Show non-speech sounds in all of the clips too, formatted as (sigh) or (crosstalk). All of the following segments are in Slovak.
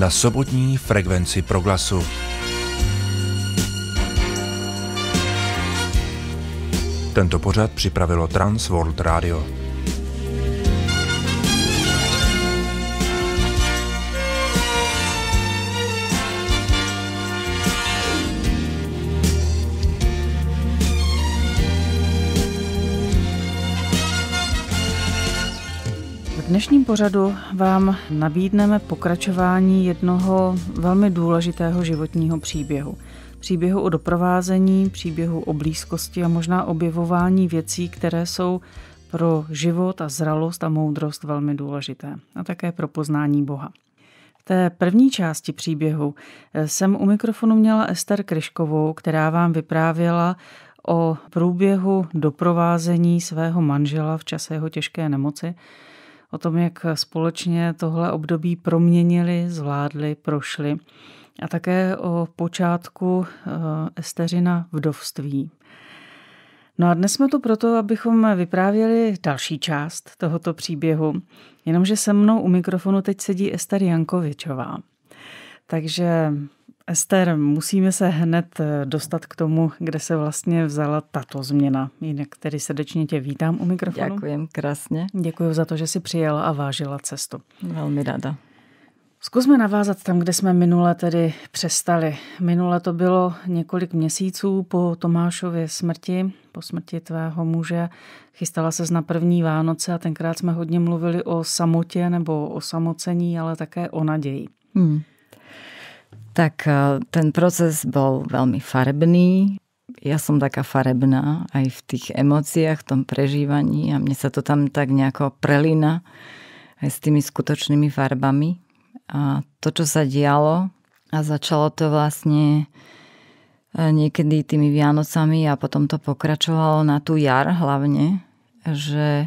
na sobotní frekvenci proglasu. Tento pořad připravilo Transworld Radio. dnešním pořadu vám nabídneme pokračování jednoho velmi důležitého životního příběhu. Příběhu o doprovázení, příběhu o blízkosti a možná objevování věcí, které jsou pro život a zralost a moudrost velmi důležité. A také pro poznání Boha. V té první části příběhu eh, jsem u mikrofonu měla Ester Kryškovou, která vám vyprávěla o průběhu doprovázení svého manžela v čase jeho těžké nemoci o tom, jak společně tohle období proměnili, zvládli, prošli a také o počátku eh, Esteřina vdovství. No a dnes jsme tu proto, abychom vyprávěli další část tohoto příběhu, jenomže se mnou u mikrofonu teď sedí Ester Jankovičová. Takže Ester, musíme se hned eh, dostat k tomu, kde se vlastně vzala tato změna. Jinak tedy srdečně tě vítám u mikrofonu. Ďakujem krásně. Děkuji za to, že si přijela a vážila cestu. Velmi ráda. Zkusme navázat tam, kde jsme minule tedy přestali. Minule to bylo několik měsíců po Tomášově smrti, po smrti tvého muže. Chystala se na první Vánoce a tenkrát jsme hodně mluvili o samotě nebo o samocení, ale také o naději. Hmm. Tak e, ten proces bol veľmi farebný. Ja som taká farebná aj v tých emóciách, v tom prežívaní a mne sa to tam tak nejako prelína aj s tými skutočnými farbami. A to, čo sa dialo a začalo to vlastne e, niekedy tými Vianocami a potom to pokračovalo na tú jar hlavne, že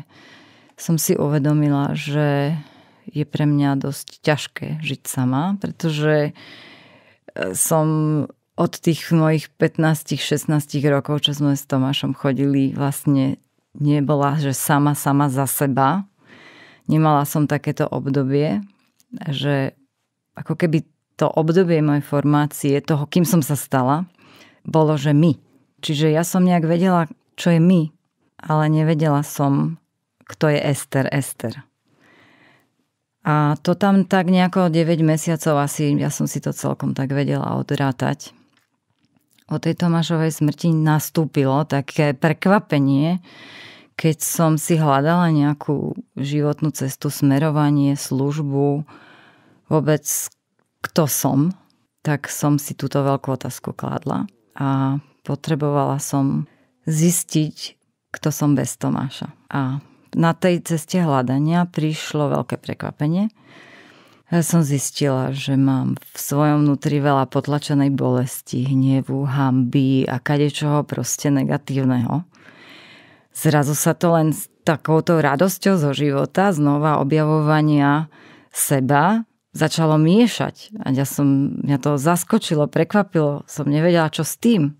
som si uvedomila, že je pre mňa dosť ťažké žiť sama, pretože som od tých mojich 15-16 rokov, čo sme s Tomášom chodili, vlastne nebola, že sama, sama za seba. Nemala som takéto obdobie, že ako keby to obdobie mojej formácie, toho, kým som sa stala, bolo, že my. Čiže ja som nejak vedela, čo je my, ale nevedela som, kto je Ester Ester. A to tam tak nejako 9 mesiacov asi, ja som si to celkom tak vedela odrátať. O tej Tomášovej smrti nastúpilo také prekvapenie, keď som si hľadala nejakú životnú cestu, smerovanie, službu, vôbec kto som, tak som si túto veľkú otázku kládla. A potrebovala som zistiť, kto som bez Tomáša. A na tej ceste hľadania prišlo veľké prekvapenie. Ja som zistila, že mám v svojom vnútri veľa potlačenej bolesti, hnevu, hamby a kadečoho proste negatívneho. Zrazu sa to len s takouto radosťou zo života, znova objavovania seba, začalo miešať. A ja som, mňa to zaskočilo, prekvapilo, som nevedela, čo s tým.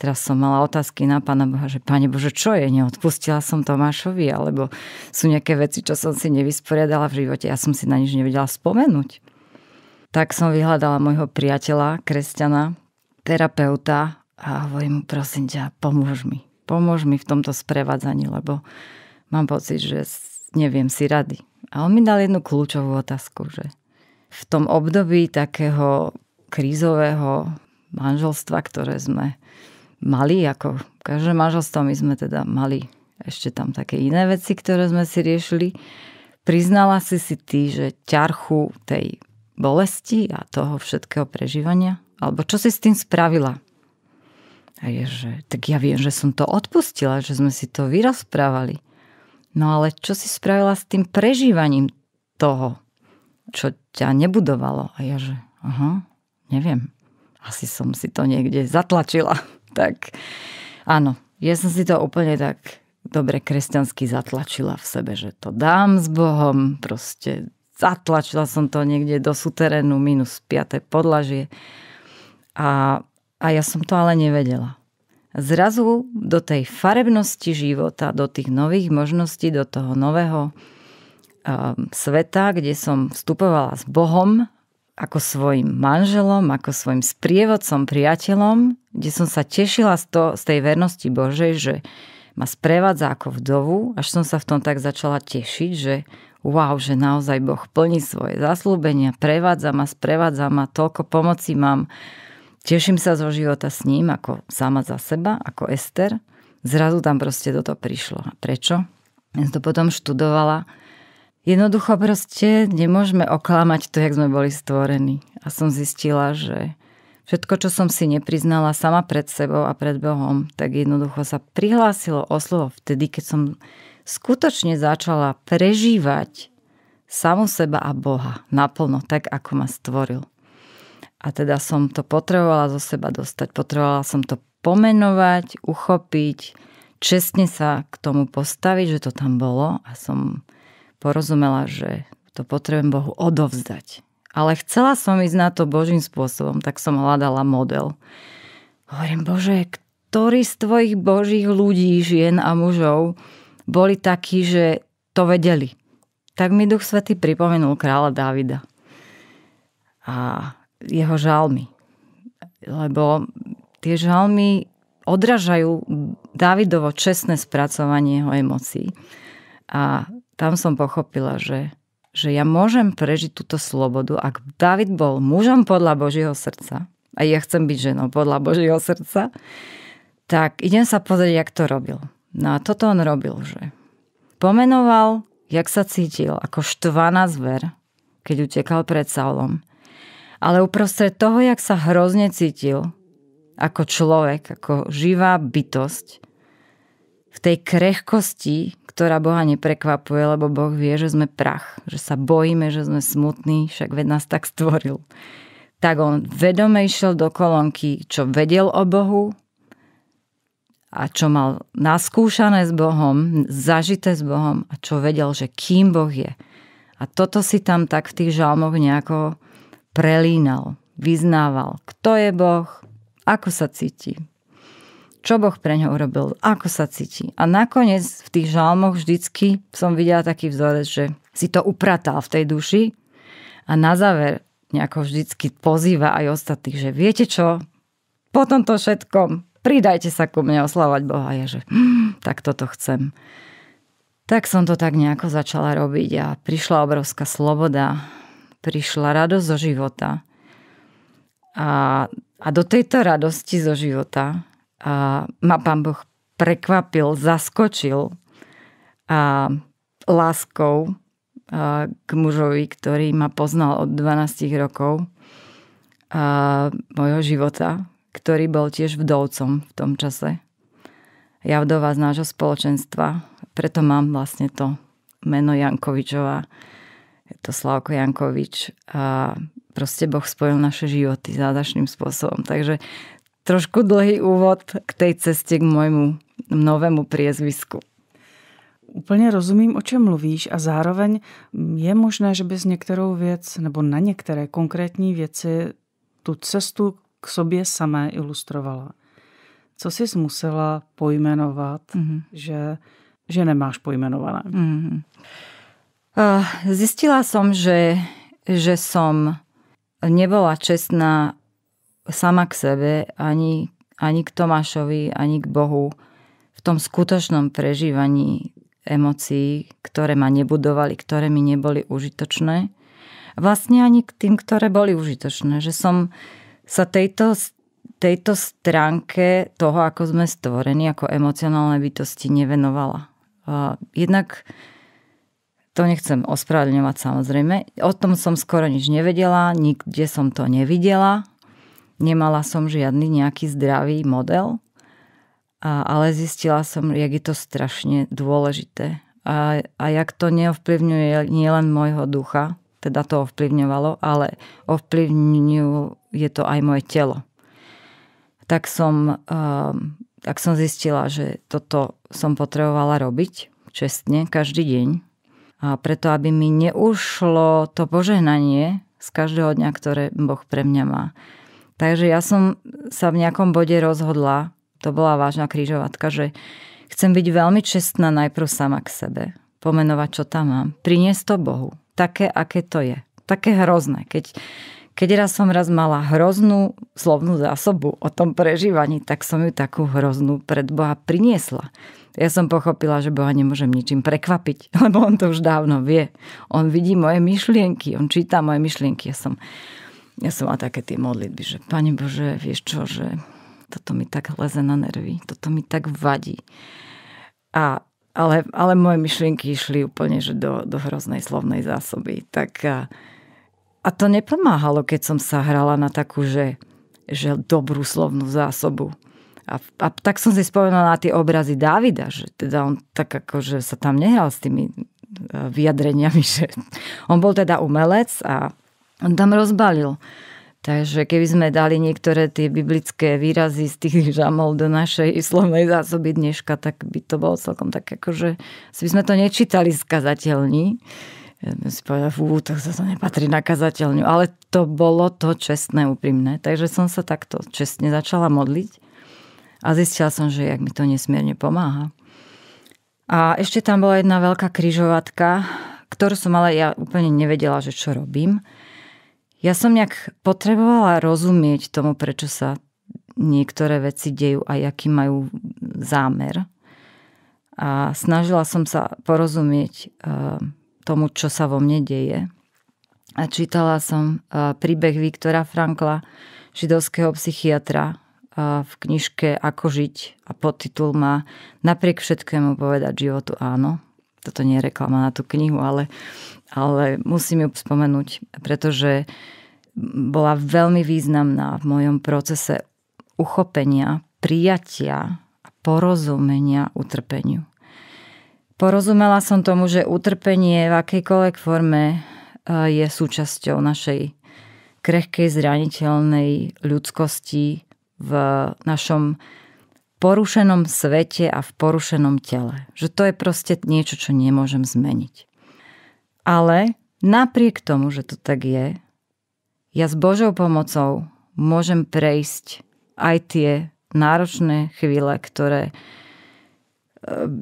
Teraz som mala otázky na Pána Boha, že Pane Bože, čo je? Neodpustila som Tomášovi? Alebo sú nejaké veci, čo som si nevysporiadala v živote? Ja som si na nič nevedela spomenúť. Tak som vyhľadala môjho priateľa, kresťana, terapeuta a hovorím mu, prosím ťa, pomôž mi. Pomôž mi v tomto sprevádzaní, lebo mám pocit, že neviem si rady. A on mi dal jednu kľúčovú otázku, že v tom období takého krízového manželstva, ktoré sme mali, ako každé manželstvo, my sme teda mali ešte tam také iné veci, ktoré sme si riešili. Priznala si si ty, že ťarchu tej bolesti a toho všetkého prežívania? Alebo čo si s tým spravila? A je, že tak ja viem, že som to odpustila, že sme si to vyrozprávali. No ale čo si spravila s tým prežívaním toho, čo ťa nebudovalo? A ja, že aha, neviem. Asi som si to niekde zatlačila tak áno, ja som si to úplne tak dobre kresťansky zatlačila v sebe, že to dám s Bohom, proste zatlačila som to niekde do suterénu minus 5. podlažie a, a ja som to ale nevedela. Zrazu do tej farebnosti života, do tých nových možností, do toho nového ehm, sveta, kde som vstupovala s Bohom ako svojim manželom, ako svojim sprievodcom, priateľom, kde som sa tešila z, to, z tej vernosti Božej, že ma sprevádza ako vdovu, až som sa v tom tak začala tešiť, že wow, že naozaj Boh plní svoje zaslúbenia, prevádza ma, sprevádza ma, toľko pomoci mám. Teším sa zo života s ním, ako sama za seba, ako Ester. Zrazu tam proste toto prišlo. A prečo? Ja som to potom študovala Jednoducho proste nemôžeme oklamať to, jak sme boli stvorení. A som zistila, že všetko, čo som si nepriznala sama pred sebou a pred Bohom, tak jednoducho sa prihlásilo o slovo vtedy, keď som skutočne začala prežívať samu seba a Boha naplno, tak ako ma stvoril. A teda som to potrebovala zo seba dostať, potrebovala som to pomenovať, uchopiť, čestne sa k tomu postaviť, že to tam bolo a som porozumela, že to potrebujem Bohu odovzdať. Ale chcela som ísť na to Božím spôsobom, tak som hľadala model. Hovorím, Bože, ktorý z tvojich Božích ľudí, žien a mužov boli takí, že to vedeli? Tak mi Duch Svetý pripomenul kráľa Davida a jeho žalmy. Lebo tie žalmy odražajú Dávidovo čestné spracovanie jeho emócií. A tam som pochopila, že, že ja môžem prežiť túto slobodu, ak David bol mužom podľa Božieho srdca a ja chcem byť ženou podľa Božieho srdca, tak idem sa pozrieť, jak to robil. No a toto on robil, že pomenoval, jak sa cítil, ako štvaná zver, keď utekal pred Saulom. Ale uprostred toho, jak sa hrozne cítil, ako človek, ako živá bytosť, v tej krehkosti ktorá Boha neprekvapuje, lebo Boh vie, že sme prach, že sa bojíme, že sme smutní, však ved nás tak stvoril. Tak on vedome išiel do kolonky, čo vedel o Bohu a čo mal naskúšané s Bohom, zažité s Bohom a čo vedel, že kým Boh je. A toto si tam tak v tých žalmoch nejako prelínal, vyznával, kto je Boh, ako sa cíti, čo Boh pre ňo urobil, ako sa cíti. A nakoniec v tých žalmoch vždycky som videla taký vzorec, že si to upratal v tej duši a na záver nejako vždycky pozýva aj ostatných, že viete čo, po tomto všetkom pridajte sa ku mne oslavať Boha. Ja že, hm, tak toto chcem. Tak som to tak nejako začala robiť a prišla obrovská sloboda, prišla radosť zo života. A, a do tejto radosti zo života a ma pán Boh prekvapil, zaskočil a láskou a k mužovi, ktorý ma poznal od 12 rokov a mojho života, ktorý bol tiež vdovcom v tom čase. Ja vdova z nášho spoločenstva, preto mám vlastne to meno Jankovičová. Je to Slavko Jankovič a proste Boh spojil naše životy zádašným spôsobom. Takže trošku dlhý úvod k tej ceste k môjmu novému priezvisku. Úplně rozumím, o čem mluvíš a zároveň mm, je možné, že bys některou věc nebo na některé konkrétní věci tu cestu k sobě samé ilustrovala. Co jsi musela pojmenovat, mm-hmm. že, že nemáš pojmenované? Mm-hmm. Eh, Zistila som, že, že som nebola čestná sama k sebe, ani, ani k Tomášovi, ani k Bohu v tom skutočnom prežívaní emócií, ktoré ma nebudovali, ktoré mi neboli užitočné. Vlastne ani k tým, ktoré boli užitočné. Že som sa tejto, tejto stránke toho, ako sme stvorení, ako emocionálne bytosti nevenovala. A jednak to nechcem ospravedlňovať samozrejme. O tom som skoro nič nevedela, nikde som to nevidela. Nemala som žiadny nejaký zdravý model, a, ale zistila som, jak je to strašne dôležité. A, a jak to neovplyvňuje nielen môjho ducha, teda to ovplyvňovalo, ale ovplyvňuje to aj moje telo. Tak som, um, tak som zistila, že toto som potrebovala robiť čestne každý deň. A preto, aby mi neušlo to požehnanie z každého dňa, ktoré Boh pre mňa má. Takže ja som sa v nejakom bode rozhodla, to bola vážna krížovatka, že chcem byť veľmi čestná najprv sama k sebe, pomenovať, čo tam mám, priniesť to Bohu, také, aké to je. Také hrozné, keď keď raz som raz mala hroznú slovnú zásobu o tom prežívaní, tak som ju takú hroznú pred Boha priniesla. Ja som pochopila, že Boha nemôžem ničím prekvapiť, (laughs) lebo on to už dávno vie. On vidí moje myšlienky, on číta moje myšlienky. Ja som ja som mala také tie modlitby, že Pane Bože, vieš čo, že toto mi tak leze na nervy, toto mi tak vadí. A, ale, ale moje myšlienky išli úplne že do, do hroznej slovnej zásoby. Tak a, a to nepomáhalo, keď som sa hrala na takú, že, že dobrú slovnú zásobu. A, a tak som si spomenula na tie obrazy Davida, že teda on tak ako, že sa tam nehral s tými e, vyjadreniami, (laughs) že on bol teda umelec a on tam rozbalil. Takže keby sme dali niektoré tie biblické výrazy z tých (laughs) žamov do našej slovnej zásoby dneška, tak by to bolo celkom tak, akože by sme to nečítali z kazateľní. Ja si povedal, fú, tak sa to nepatrí na kazateľňu. Ale to bolo to čestné, úprimné. Takže som sa takto čestne začala modliť a zistila som, že jak mi to nesmierne pomáha. A ešte tam bola jedna veľká kryžovatka, ktorú som ale ja úplne nevedela, že čo robím. Ja som nejak potrebovala rozumieť tomu, prečo sa niektoré veci dejú a aký majú zámer. A snažila som sa porozumieť e, tomu, čo sa vo mne deje. A čítala som e, príbeh Viktora Frankla, židovského psychiatra, e, v knižke Ako žiť a podtitul má Napriek všetkému povedať životu áno. Toto nie je reklama na tú knihu, ale ale musím ju spomenúť, pretože bola veľmi významná v mojom procese uchopenia, prijatia a porozumenia utrpeniu. Porozumela som tomu, že utrpenie v akejkoľvek forme e, je súčasťou našej krehkej, zraniteľnej ľudskosti v našom porušenom svete a v porušenom tele. Že to je proste niečo, čo nemôžem zmeniť. Ale napriek tomu, že to tak je, ja s Božou pomocou môžem prejsť aj tie náročné chvíle, ktoré e,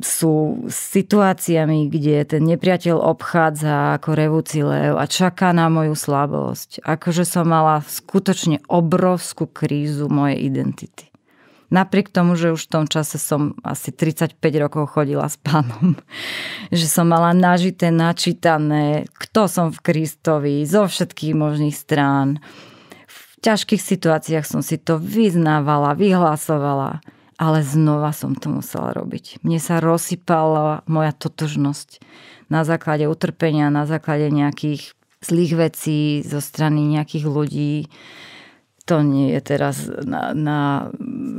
sú situáciami, kde ten nepriateľ obchádza ako revúci lev a čaká na moju slabosť. Akože som mala skutočne obrovskú krízu mojej identity. Napriek tomu, že už v tom čase som asi 35 rokov chodila s pánom, (laughs) že som mala nažité, načítané, kto som v Kristovi, zo všetkých možných strán. V ťažkých situáciách som si to vyznávala, vyhlasovala, ale znova som to musela robiť. Mne sa rozsypala moja totožnosť na základe utrpenia, na základe nejakých zlých vecí zo strany nejakých ľudí to nie je teraz na, na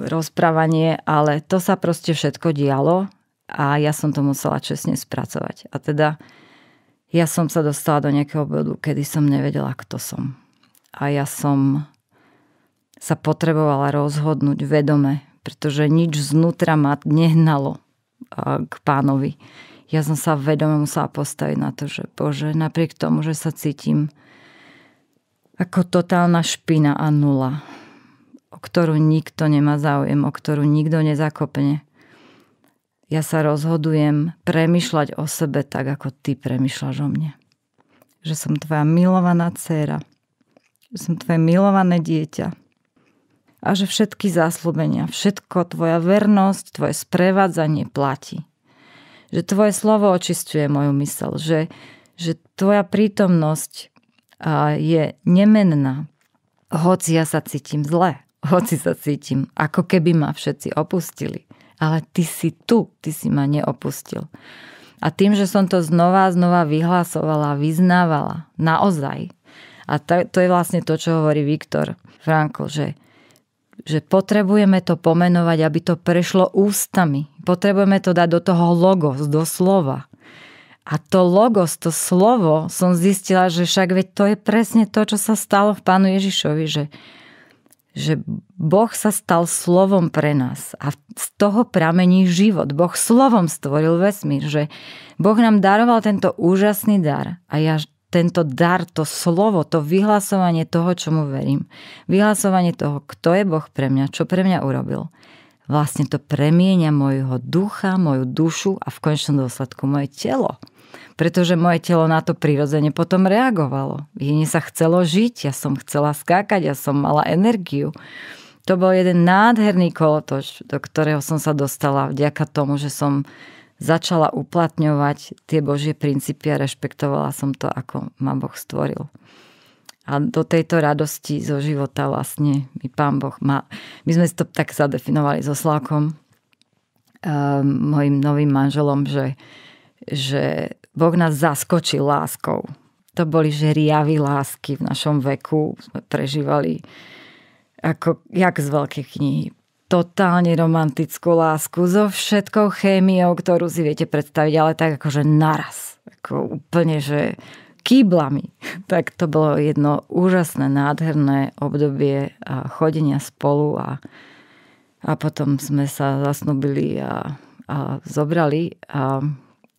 rozprávanie, ale to sa proste všetko dialo a ja som to musela čestne spracovať. A teda ja som sa dostala do nejakého bodu, kedy som nevedela, kto som. A ja som sa potrebovala rozhodnúť vedome, pretože nič znútra ma nehnalo k pánovi. Ja som sa vedome musela postaviť na to, že bože, napriek tomu, že sa cítim ako totálna špina a nula, o ktorú nikto nemá záujem, o ktorú nikto nezakopne. Ja sa rozhodujem premyšľať o sebe tak, ako ty premyšľaš o mne. Že som tvoja milovaná dcéra, že som tvoje milované dieťa a že všetky zásľubenia, všetko tvoja vernosť, tvoje sprevádzanie platí. Že tvoje slovo očistuje moju mysel, že, že tvoja prítomnosť je nemenná. Hoci ja sa cítim zle, hoci sa cítim, ako keby ma všetci opustili. Ale ty si tu, ty si ma neopustil. A tým, že som to znova a znova vyhlasovala, vyznávala, naozaj. A to, to je vlastne to, čo hovorí Viktor Frankl, že, že potrebujeme to pomenovať, aby to prešlo ústami. Potrebujeme to dať do toho logos, do slova. A to logos, to slovo, som zistila, že však veď to je presne to, čo sa stalo v Pánu Ježišovi, že, že Boh sa stal slovom pre nás a z toho pramení život. Boh slovom stvoril vesmír, že Boh nám daroval tento úžasný dar a ja tento dar, to slovo, to vyhlasovanie toho, čomu verím, vyhlasovanie toho, kto je Boh pre mňa, čo pre mňa urobil, vlastne to premienia mojho ducha, moju dušu a v končnom dôsledku moje telo pretože moje telo na to prirodzene potom reagovalo. Jedine sa chcelo žiť, ja som chcela skákať, ja som mala energiu. To bol jeden nádherný kolotoč, do ktorého som sa dostala vďaka tomu, že som začala uplatňovať tie Božie princípy a rešpektovala som to, ako ma Boh stvoril. A do tejto radosti zo života vlastne mi Pán Boh má... My sme si to tak zadefinovali so Slavkom, ehm, mojim novým manželom, že, že Boh nás zaskočil láskou. To boli že riavy lásky v našom veku. Sme prežívali ako jak z veľkej knihy. Totálne romantickú lásku so všetkou chémiou, ktorú si viete predstaviť, ale tak akože naraz. Ako úplne, že kýblami. (laughs) Tak to bolo jedno úžasné, nádherné obdobie chodenia spolu a, a potom sme sa zasnubili a, a zobrali. A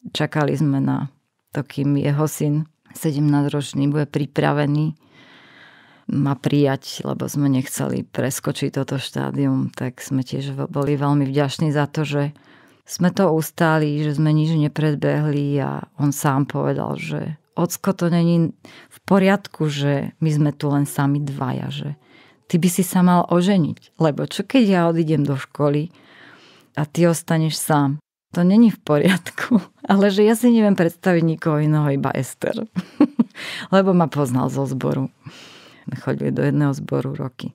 Čakali sme na to, kým jeho syn 17-ročný bude pripravený ma prijať, lebo sme nechceli preskočiť toto štádium, tak sme tiež boli veľmi vďační za to, že sme to ustáli, že sme nič nepredbehli a on sám povedal, že ocko to není v poriadku, že my sme tu len sami dvaja, že ty by si sa mal oženiť, lebo čo keď ja odídem do školy a ty ostaneš sám to není v poriadku, (laughs) ale že ja si neviem predstaviť nikoho iného, iba Ester. (laughs) Lebo ma poznal zo zboru. Chodili do jedného zboru roky.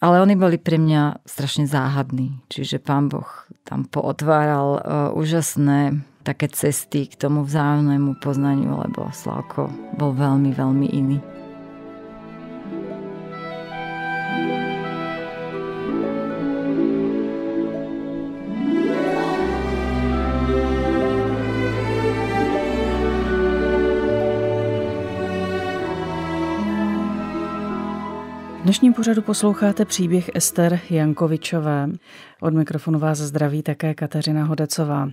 Ale oni boli pre mňa strašne záhadní. Čiže pán Boh tam pootváral e, úžasné také cesty k tomu vzájomnému poznaniu, lebo Slavko bol veľmi, veľmi iný. dnešním pořadu posloucháte příběh Ester Jankovičové. Od mikrofonu vás zdraví také Kateřina Hodecová.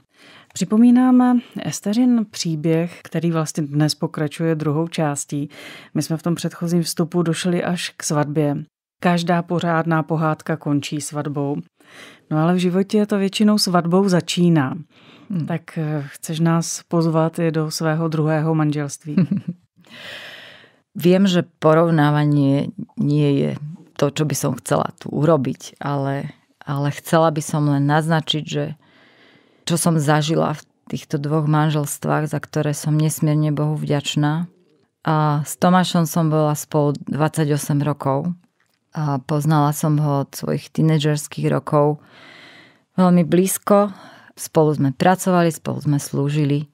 Připomínáme Esterin příběh, který vlastně dnes pokračuje druhou částí. My jsme v tom předchozím vstupu došli až k svatbě. Každá pořádná pohádka končí svatbou. No ale v životě to většinou svatbou začíná. Hmm. Tak eh, chceš nás pozvat i do svého druhého manželství? (laughs) Viem, že porovnávanie nie je to, čo by som chcela tu urobiť, ale, ale chcela by som len naznačiť, že čo som zažila v týchto dvoch manželstvách, za ktoré som nesmierne Bohu vďačná. A s Tomášom som bola spolu 28 rokov. A poznala som ho od svojich tínedžerských rokov veľmi blízko. Spolu sme pracovali, spolu sme slúžili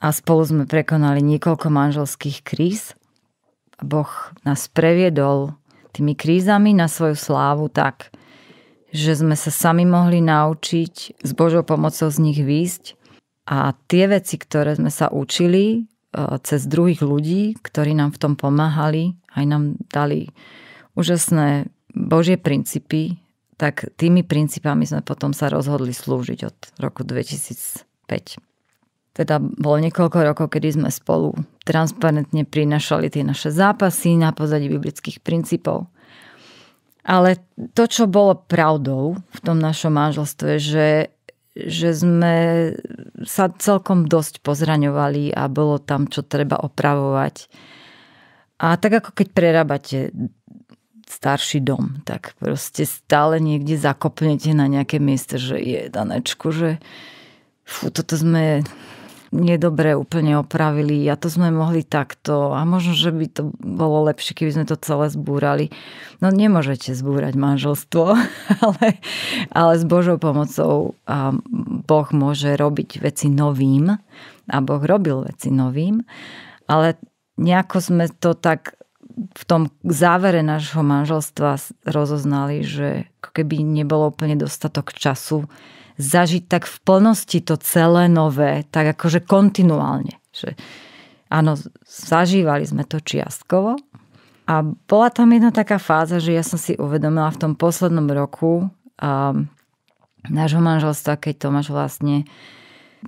a spolu sme prekonali niekoľko manželských kríz. Boh nás previedol tými krízami na svoju slávu tak, že sme sa sami mohli naučiť s Božou pomocou z nich výjsť a tie veci, ktoré sme sa učili e, cez druhých ľudí, ktorí nám v tom pomáhali, aj nám dali úžasné Božie princípy, tak tými princípami sme potom sa rozhodli slúžiť od roku 2005 teda bolo niekoľko rokov, kedy sme spolu transparentne prinašali tie naše zápasy na pozadí biblických princípov. Ale to, čo bolo pravdou v tom našom manželstve, že, že sme sa celkom dosť pozraňovali a bolo tam, čo treba opravovať. A tak ako keď prerábate starší dom, tak proste stále niekde zakopnete na nejaké miesto, že je danečku, že fú, toto sme nedobre úplne opravili a to sme mohli takto a možno, že by to bolo lepšie, keby sme to celé zbúrali. No nemôžete zbúrať manželstvo, (laughs) ale, ale s Božou pomocou Boh môže robiť veci novým a Boh robil veci novým, ale nejako sme to tak v tom závere nášho manželstva rozoznali, že keby nebolo úplne dostatok času zažiť tak v plnosti to celé nové, tak akože kontinuálne. Že, áno, zažívali sme to čiastkovo a bola tam jedna taká fáza, že ja som si uvedomila v tom poslednom roku um, nášho manželstva, keď Tomáš vlastne,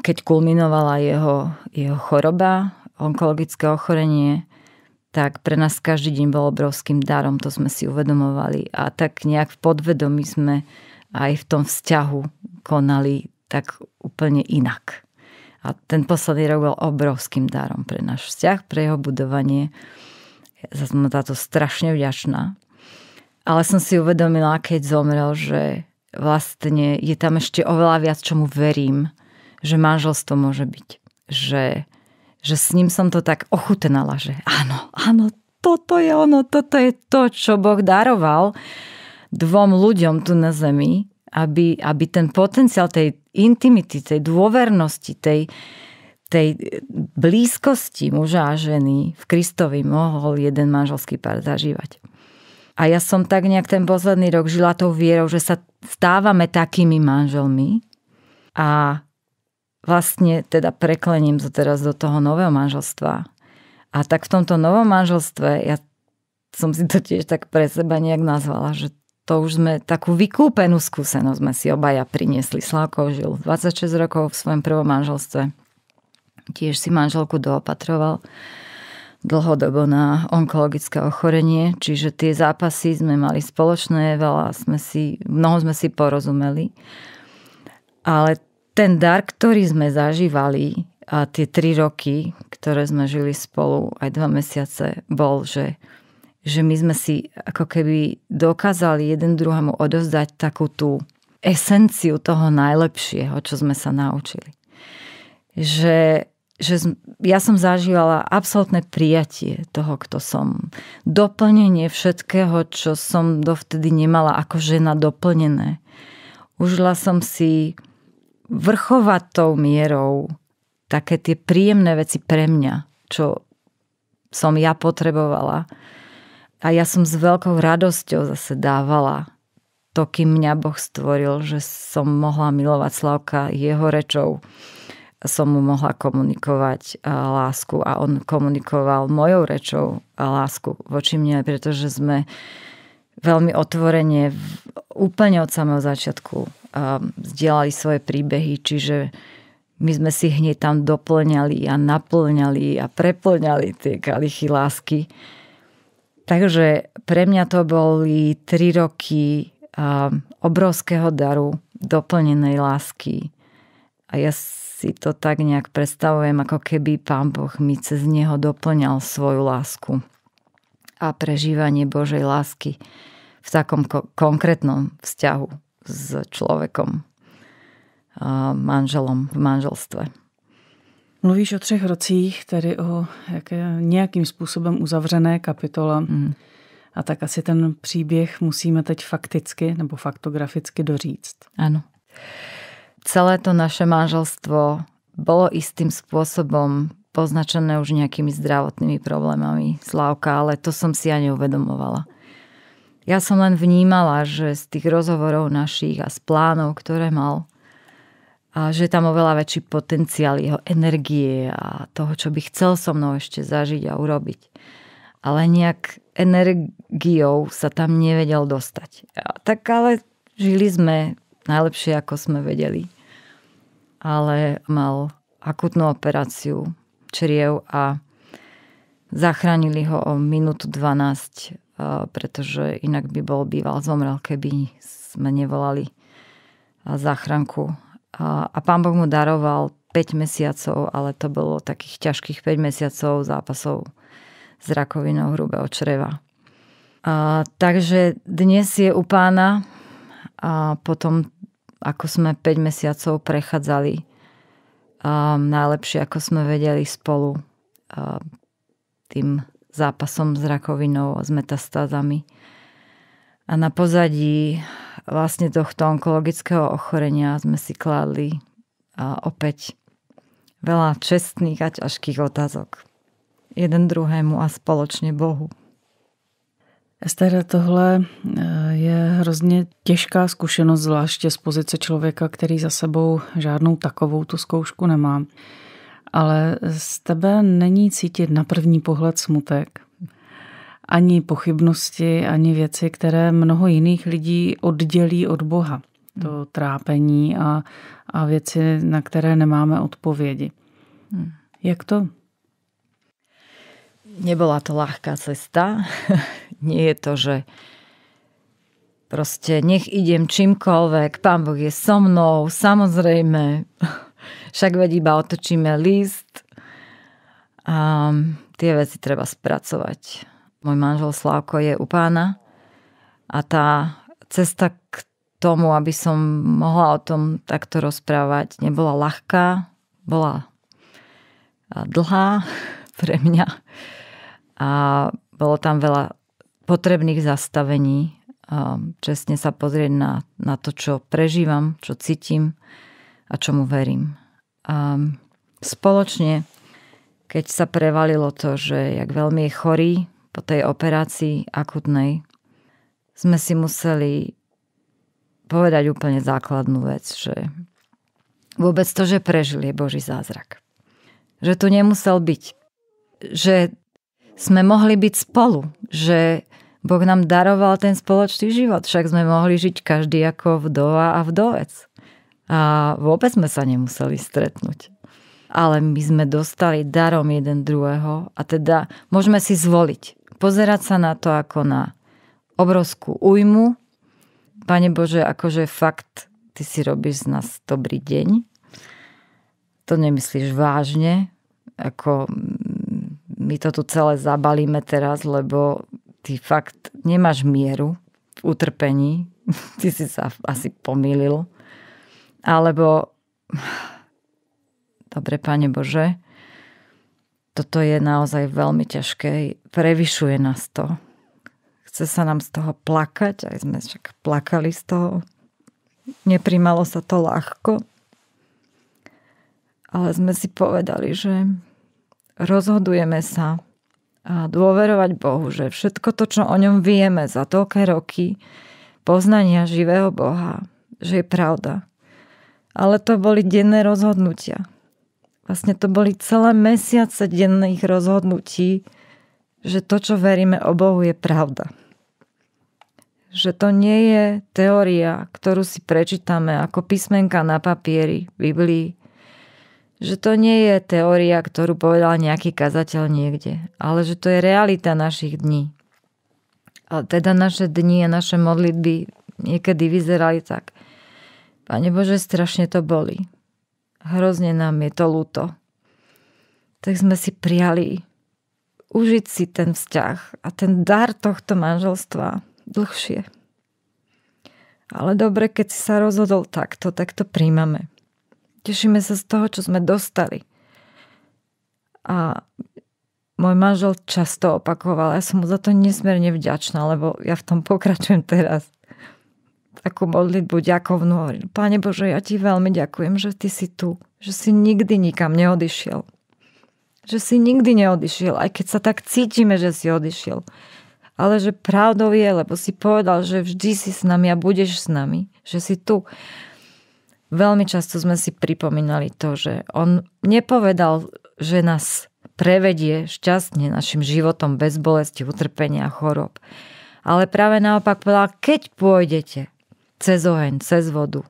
keď kulminovala jeho, jeho choroba, onkologické ochorenie, tak pre nás každý deň bol obrovským darom, to sme si uvedomovali. A tak nejak v podvedomí sme aj v tom vzťahu konali tak úplne inak. A ten posledný rok bol obrovským darom pre náš vzťah, pre jeho budovanie. Ja som za to strašne vďačná. Ale som si uvedomila, keď zomrel, že vlastne je tam ešte oveľa viac, čomu verím, že manželstvo môže byť. Že, že s ním som to tak ochutnala, že áno, áno, toto je ono, toto je to, čo Boh daroval dvom ľuďom tu na Zemi, aby, aby ten potenciál tej intimity, tej dôvernosti, tej, tej blízkosti muža a ženy v Kristovi mohol jeden manželský pár zažívať. A ja som tak nejak ten posledný rok žila tou vierou, že sa stávame takými manželmi a vlastne teda preklením to teraz do toho nového manželstva. A tak v tomto novom manželstve ja som si to tiež tak pre seba nejak nazvala, že to už sme takú vykúpenú skúsenosť sme si obaja priniesli. Slávko žil 26 rokov v svojom prvom manželstve. Tiež si manželku doopatroval dlhodobo na onkologické ochorenie, čiže tie zápasy sme mali spoločné, veľa sme si, mnoho sme si porozumeli. Ale ten dar, ktorý sme zažívali a tie tri roky, ktoré sme žili spolu, aj dva mesiace, bol, že že my sme si ako keby dokázali jeden druhému odovzdať takú tú esenciu toho najlepšieho, čo sme sa naučili. Že, že ja som zažívala absolútne prijatie toho, kto som. Doplnenie všetkého, čo som dovtedy nemala ako žena doplnené. Užila som si vrchovatou mierou také tie príjemné veci pre mňa, čo som ja potrebovala a ja som s veľkou radosťou zase dávala to, kým mňa Boh stvoril, že som mohla milovať Slavka jeho rečou. Som mu mohla komunikovať eh, lásku a on komunikoval mojou rečou lásku voči mne, pretože sme veľmi otvorene úplne od samého začiatku eh, zdieľali svoje príbehy, čiže my sme si hneď tam doplňali a naplňali a preplňali tie kalichy lásky. Takže pre mňa to boli tri roky obrovského daru, doplnenej lásky. A ja si to tak nejak predstavujem, ako keby Pán Boh mi cez neho doplňal svoju lásku a prežívanie Božej lásky v takom ko- konkrétnom vzťahu s človekom, manželom v manželstve. Mluvíš o třech rocích, tedy o jaké, nějakým způsobem uzavřené kapitole. Mm. A tak asi ten příběh musíme teď fakticky nebo faktograficky doříct. Ano. Celé to naše manželstvo bolo istým spôsobom poznačené už nejakými zdravotnými problémami Slávka, ale to som si ani uvedomovala. Ja som len vnímala, že z tých rozhovorov našich a z plánov, ktoré mal, a že je tam oveľa väčší potenciál jeho energie a toho, čo by chcel so mnou ešte zažiť a urobiť. Ale nejak energiou sa tam nevedel dostať. A tak ale žili sme najlepšie, ako sme vedeli. Ale mal akutnú operáciu čriev a zachránili ho o minútu 12, e, pretože inak by bol býval zomrel, keby sme nevolali e, záchranku a, a pán Boh mu daroval 5 mesiacov, ale to bolo takých ťažkých 5 mesiacov zápasov s rakovinou hrubého čreva. A, takže dnes je u pána a potom, ako sme 5 mesiacov prechádzali a, najlepšie, ako sme vedeli spolu a, tým zápasom s rakovinou a s metastázami. A na pozadí vlastne tohto onkologického ochorenia sme si kladli opäť veľa čestných a ťažkých otázok. Jeden druhému a společně Bohu. Ester, tohle e, je hrozně těžká zkušenost, zvláště z pozice člověka, který za sebou žádnou takovou tu zkoušku nemá. Ale z tebe není cítit na první pohled smutek ani pochybnosti, ani věci, které mnoho jiných lidí oddělí od Boha. To hmm. trápení a, a věci, na které nemáme odpovědi. Hmm. Jak to? Nebola to ľahká cesta. (laughs) Nie je to, že proste nech idem čímkoľvek, Pán Boh je so mnou, samozrejme. (laughs) Však veď iba otočíme list a tie veci treba spracovať. Môj manžel Slávko je u pána a tá cesta k tomu, aby som mohla o tom takto rozprávať, nebola ľahká, bola dlhá (laughs) pre mňa a bolo tam veľa potrebných zastavení, čestne sa pozrieť na, na to, čo prežívam, čo cítim a čomu verím. A spoločne, keď sa prevalilo to, že jak veľmi je chorý po tej operácii akutnej sme si museli povedať úplne základnú vec, že vôbec to, že prežil je Boží zázrak. Že tu nemusel byť. Že sme mohli byť spolu. Že Boh nám daroval ten spoločný život. Však sme mohli žiť každý ako vdova a vdovec. A vôbec sme sa nemuseli stretnúť. Ale my sme dostali darom jeden druhého a teda môžeme si zvoliť pozerať sa na to ako na obrovskú újmu. Pane Bože, akože fakt, ty si robíš z nás dobrý deň. To nemyslíš vážne, ako my to tu celé zabalíme teraz, lebo ty fakt nemáš mieru v utrpení. (laughs) Ty si sa asi pomýlil. Alebo, (sighs) dobre, Pane Bože, toto je naozaj veľmi ťažké. Prevyšuje nás to. Chce sa nám z toho plakať, aj sme však plakali z toho. Neprimalo sa to ľahko. Ale sme si povedali, že rozhodujeme sa a dôverovať Bohu, že všetko to, čo o ňom vieme za toľké roky poznania živého Boha, že je pravda. Ale to boli denné rozhodnutia. Vlastne to boli celé mesiace denných rozhodnutí, že to, čo veríme o Bohu, je pravda. Že to nie je teória, ktorú si prečítame ako písmenka na papieri, Biblii. Že to nie je teória, ktorú povedal nejaký kazateľ niekde, ale že to je realita našich dní. A teda naše dni a naše modlitby niekedy vyzerali tak. Pane Bože, strašne to boli hrozne nám je to ľúto. Tak sme si prijali užiť si ten vzťah a ten dar tohto manželstva dlhšie. Ale dobre, keď si sa rozhodol takto, tak to príjmame. Tešíme sa z toho, čo sme dostali. A môj manžel často opakoval, ja som mu za to nesmierne vďačná, lebo ja v tom pokračujem teraz takú modlitbu ďakovnú. Pane Bože, ja ti veľmi ďakujem, že ty si tu, že si nikdy nikam neodišiel. Že si nikdy neodišiel, aj keď sa tak cítime, že si odišiel. Ale že pravdou je, lebo si povedal, že vždy si s nami a budeš s nami, že si tu. Veľmi často sme si pripomínali to, že on nepovedal, že nás prevedie šťastne našim životom bez bolesti, utrpenia a chorób. Ale práve naopak povedal, keď pôjdete, cez oheň, cez vodu.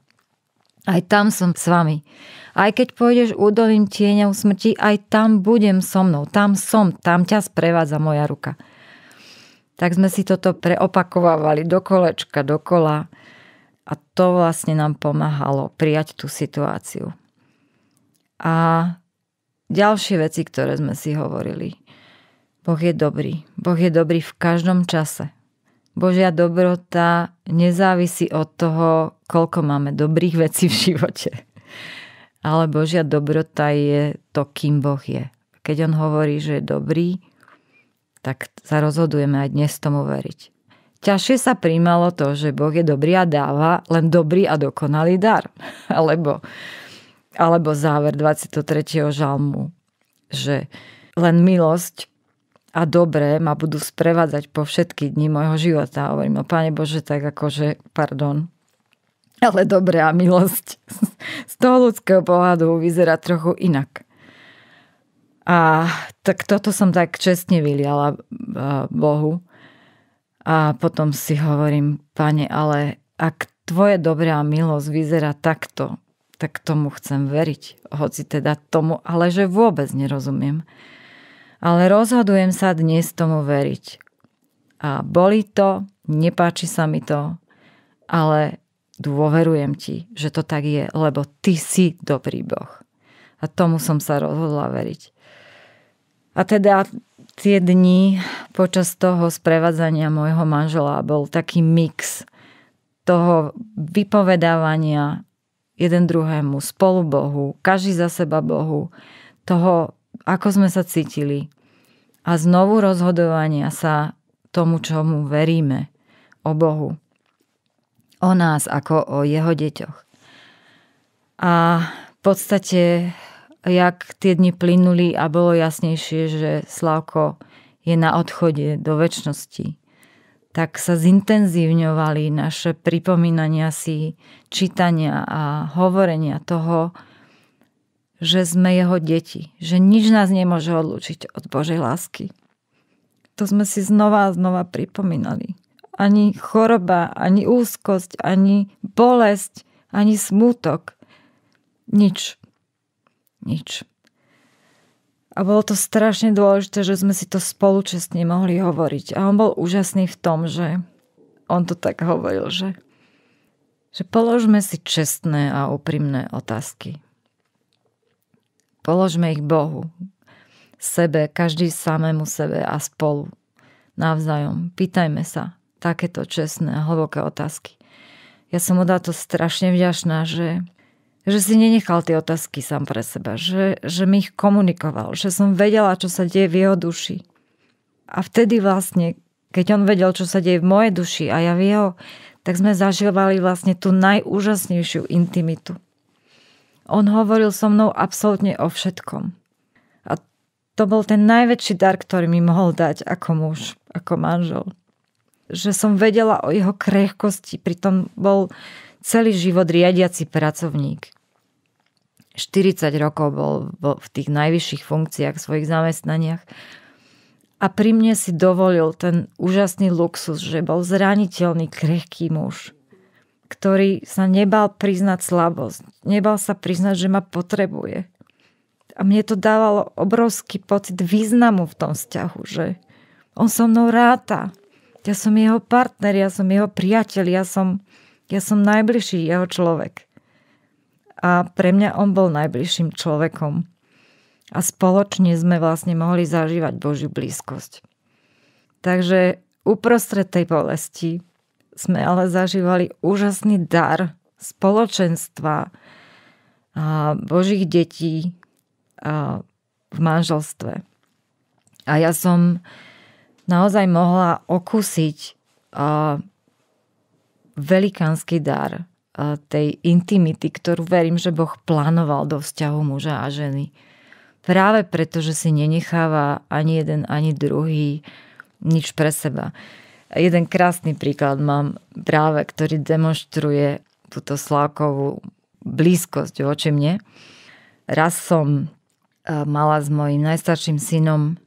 Aj tam som s vami. Aj keď pôjdeš údolím tieňa smrti, aj tam budem so mnou. Tam som, tam ťa sprevádza moja ruka. Tak sme si toto preopakovávali do kolečka, dokola. A to vlastne nám pomáhalo prijať tú situáciu. A ďalšie veci, ktoré sme si hovorili. Boh je dobrý. Boh je dobrý v každom čase, Božia dobrota nezávisí od toho, koľko máme dobrých vecí v živote. Ale Božia dobrota je to, kým Boh je. Keď on hovorí, že je dobrý, tak sa rozhodujeme aj dnes tomu veriť. Ťažšie sa príjmalo to, že Boh je dobrý a dáva len dobrý a dokonalý dar. (laughs) Alebo, alebo záver 23. žalmu, že len milosť a dobré ma budú sprevádzať po všetky dni môjho života. Hovorím, no Pane Bože, tak akože, pardon, ale dobré a milosť z toho ľudského pohľadu vyzerá trochu inak. A tak toto som tak čestne vyliala e, Bohu. A potom si hovorím, pane, ale ak tvoje dobrá milosť vyzerá takto, tak tomu chcem veriť. Hoci teda tomu, ale že vôbec nerozumiem ale rozhodujem sa dnes tomu veriť. A boli to, nepáči sa mi to, ale dôverujem ti, že to tak je, lebo ty si dobrý Boh. A tomu som sa rozhodla veriť. A teda tie dni počas toho sprevádzania môjho manžela bol taký mix toho vypovedávania jeden druhému, spolu Bohu, každý za seba Bohu, toho ako sme sa cítili a znovu rozhodovania sa tomu, čomu veríme, o Bohu, o nás ako o jeho deťoch. A v podstate, jak tie dni plynuli a bolo jasnejšie, že Slavko je na odchode do väčšnosti, tak sa zintenzívňovali naše pripomínania si, čítania a hovorenia toho, že sme jeho deti, že nič nás nemôže odlúčiť od Božej lásky. To sme si znova a znova pripomínali. Ani choroba, ani úzkosť, ani bolesť, ani smútok. Nič. Nič. A bolo to strašne dôležité, že sme si to spolučestne mohli hovoriť. A on bol úžasný v tom, že on to tak hovoril, že, že položme si čestné a úprimné otázky. Položme ich Bohu, sebe, každý samému sebe a spolu. Navzájom. Pýtajme sa takéto čestné a hlboké otázky. Ja som od to strašne vďačná, že, že si nenechal tie otázky sám pre seba, že, že mi ich komunikoval, že som vedela, čo sa deje v jeho duši. A vtedy vlastne, keď on vedel, čo sa deje v mojej duši a ja v jeho, tak sme zažívali vlastne tú najúžasnejšiu intimitu. On hovoril so mnou absolútne o všetkom. A to bol ten najväčší dar, ktorý mi mohol dať ako muž, ako manžel. Že som vedela o jeho krehkosti, pritom bol celý život riadiaci pracovník. 40 rokov bol v tých najvyšších funkciách, svojich zamestnaniach. A pri mne si dovolil ten úžasný luxus, že bol zraniteľný, krehký muž ktorý sa nebal priznať slabosť. Nebal sa priznať, že ma potrebuje. A mne to dávalo obrovský pocit významu v tom vzťahu, že on so mnou ráta. Ja som jeho partner, ja som jeho priateľ, ja som, ja som najbližší jeho človek. A pre mňa on bol najbližším človekom. A spoločne sme vlastne mohli zažívať Božiu blízkosť. Takže uprostred tej bolesti sme ale zažívali úžasný dar spoločenstva Božích detí v manželstve. A ja som naozaj mohla okúsiť velikánsky dar tej intimity, ktorú verím, že Boh plánoval do vzťahu muža a ženy. Práve preto, že si nenecháva ani jeden, ani druhý nič pre seba. Jeden krásny príklad mám práve, ktorý demonstruje túto Slákovú blízkosť voči mne. Raz som e, mala s mojim najstarším synom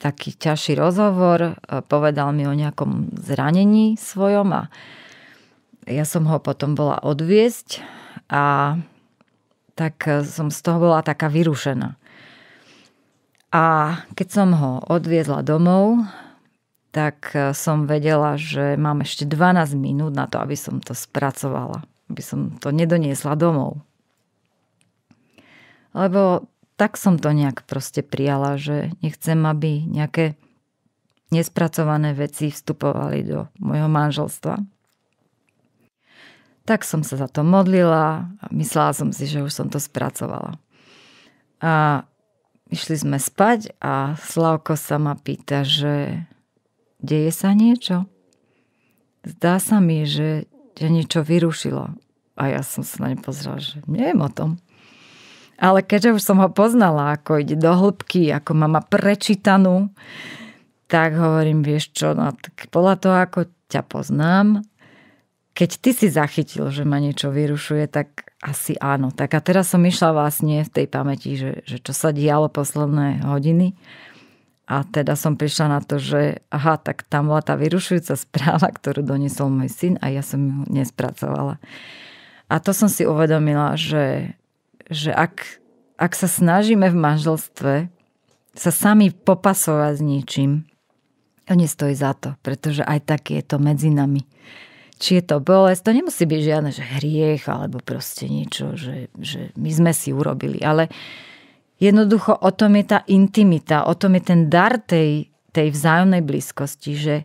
taký ťažší rozhovor, e, povedal mi o nejakom zranení svojom a ja som ho potom bola odviesť a tak e, som z toho bola taká vyrušená. A keď som ho odviezla domov, tak e, som vedela, že mám ešte 12 minút na to, aby som to spracovala, aby som to nedoniesla domov. Lebo tak som to nejak proste prijala, že nechcem, aby nejaké nespracované veci vstupovali do môjho manželstva. Tak som sa za to modlila a myslela som si, že už som to spracovala. A išli sme spať a Slavko sa ma pýta, že deje sa niečo? Zdá sa mi, že ťa niečo vyrušilo. A ja som sa na ne pozrela, že neviem o tom. Ale keďže už som ho poznala, ako ide do hĺbky, ako ma prečítanú, tak hovorím, vieš čo, no, tak podľa toho, ako ťa poznám, keď ty si zachytil, že ma niečo vyrušuje, tak asi áno. Tak a teraz som išla vlastne v tej pamäti, že, že čo sa dialo posledné hodiny. A teda som prišla na to, že aha, tak tam bola tá vyrušujúca správa, ktorú doniesol môj syn a ja som ju nespracovala. A to som si uvedomila, že, že ak, ak sa snažíme v manželstve sa sami popasovať s ničím, to nestojí za to, pretože aj tak je to medzi nami. Či je to bolesť, to nemusí byť žiadne, že hriech alebo proste niečo, že, že my sme si urobili, ale Jednoducho o tom je tá intimita, o tom je ten dar tej, tej vzájomnej blízkosti, že,